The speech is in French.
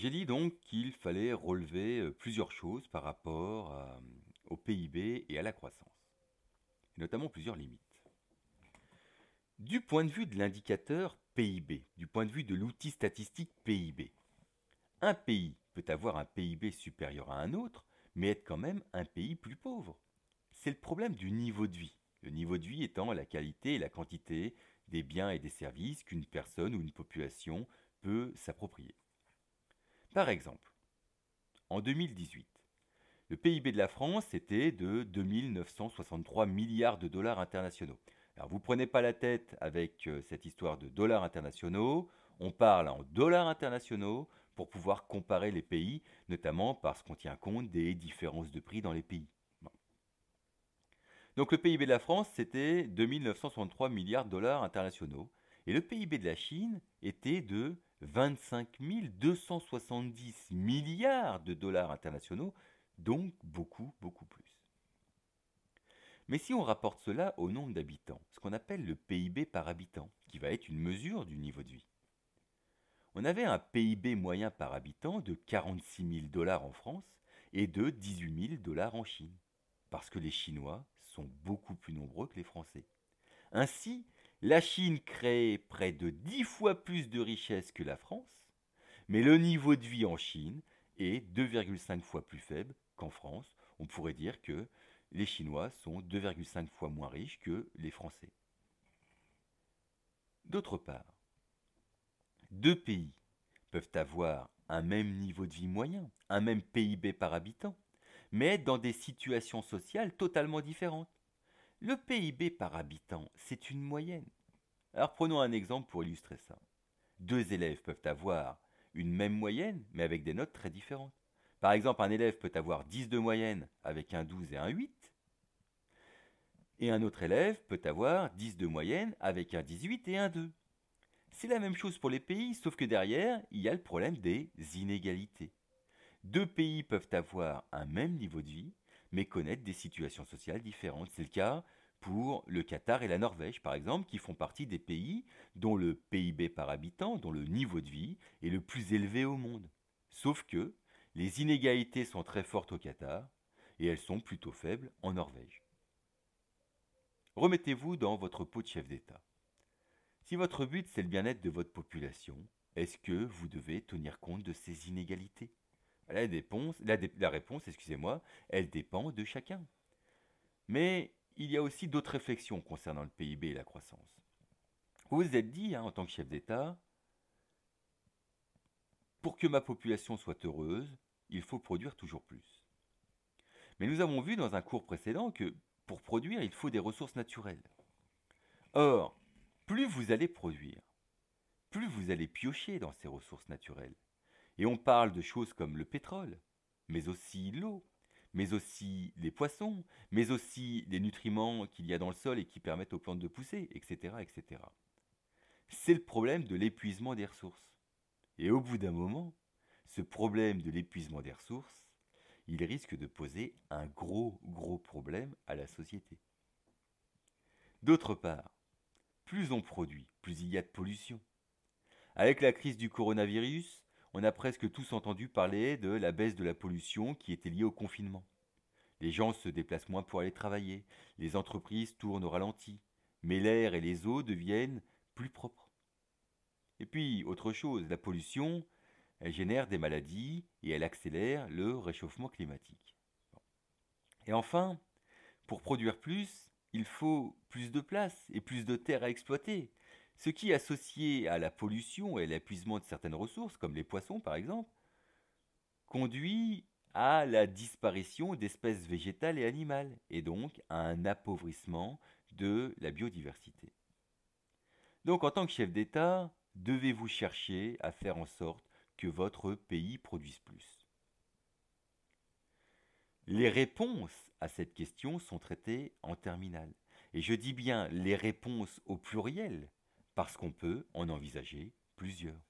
J'ai dit donc qu'il fallait relever euh, plusieurs choses par rapport euh, au PIB et à la croissance, notamment plusieurs limites. Du point de vue de l'indicateur PIB, du point de vue de l'outil statistique PIB, un pays peut avoir un PIB supérieur à un autre, mais être quand même un pays plus pauvre. C'est le problème du niveau de vie, le niveau de vie étant la qualité et la quantité des biens et des services qu'une personne ou une population peut s'approprier. Par exemple, en 2018, le PIB de la France était de 2963 milliards de dollars internationaux. Alors vous prenez pas la tête avec euh, cette histoire de dollars internationaux, on parle en dollars internationaux pour pouvoir comparer les pays, notamment parce qu'on tient compte des différences de prix dans les pays. Donc le PIB de la France, c'était 2963 milliards de dollars internationaux, et le PIB de la Chine était de 25 270 milliards de dollars internationaux, donc beaucoup, beaucoup plus. Mais si on rapporte cela au nombre d'habitants, ce qu'on appelle le PIB par habitant, qui va être une mesure du niveau de vie, on avait un PIB moyen par habitant de 46 000 dollars en France et de 18 000 dollars en Chine, parce que les Chinois sont beaucoup plus nombreux que les Français. Ainsi, la Chine crée près de 10 fois plus de richesses que la France, mais le niveau de vie en Chine est 2,5 fois plus faible qu'en France. On pourrait dire que les Chinois sont 2,5 fois moins riches que les Français. D'autre part, deux pays peuvent avoir un même niveau de vie moyen, un même PIB par habitant, mais dans des situations sociales totalement différentes. Le PIB par habitant, c'est une moyenne. Alors prenons un exemple pour illustrer ça. Deux élèves peuvent avoir une même moyenne, mais avec des notes très différentes. Par exemple, un élève peut avoir 10 de moyenne avec un 12 et un 8, et un autre élève peut avoir 10 de moyenne avec un 18 et un 2. C'est la même chose pour les pays, sauf que derrière, il y a le problème des inégalités. Deux pays peuvent avoir un même niveau de vie, mais connaître des situations sociales différentes. C'est le cas pour le Qatar et la Norvège, par exemple, qui font partie des pays dont le PIB par habitant, dont le niveau de vie est le plus élevé au monde. Sauf que les inégalités sont très fortes au Qatar et elles sont plutôt faibles en Norvège. Remettez-vous dans votre peau de chef d'État. Si votre but c'est le bien-être de votre population, est-ce que vous devez tenir compte de ces inégalités la réponse, excusez-moi, elle dépend de chacun. Mais il y a aussi d'autres réflexions concernant le PIB et la croissance. Vous vous êtes dit, hein, en tant que chef d'État, pour que ma population soit heureuse, il faut produire toujours plus. Mais nous avons vu dans un cours précédent que pour produire, il faut des ressources naturelles. Or, plus vous allez produire, plus vous allez piocher dans ces ressources naturelles, et on parle de choses comme le pétrole, mais aussi l'eau, mais aussi les poissons, mais aussi les nutriments qu'il y a dans le sol et qui permettent aux plantes de pousser, etc. etc. C'est le problème de l'épuisement des ressources. Et au bout d'un moment, ce problème de l'épuisement des ressources, il risque de poser un gros, gros problème à la société. D'autre part, plus on produit, plus il y a de pollution. Avec la crise du coronavirus, on a presque tous entendu parler de la baisse de la pollution qui était liée au confinement. Les gens se déplacent moins pour aller travailler, les entreprises tournent au ralenti, mais l'air et les eaux deviennent plus propres. Et puis, autre chose, la pollution, elle génère des maladies et elle accélère le réchauffement climatique. Et enfin, pour produire plus, il faut plus de place et plus de terres à exploiter ce qui, associé à la pollution et l'épuisement de certaines ressources, comme les poissons par exemple, conduit à la disparition d'espèces végétales et animales, et donc à un appauvrissement de la biodiversité. Donc en tant que chef d'État, devez-vous chercher à faire en sorte que votre pays produise plus. Les réponses à cette question sont traitées en terminale. Et je dis bien les réponses au pluriel, parce qu'on peut en envisager plusieurs.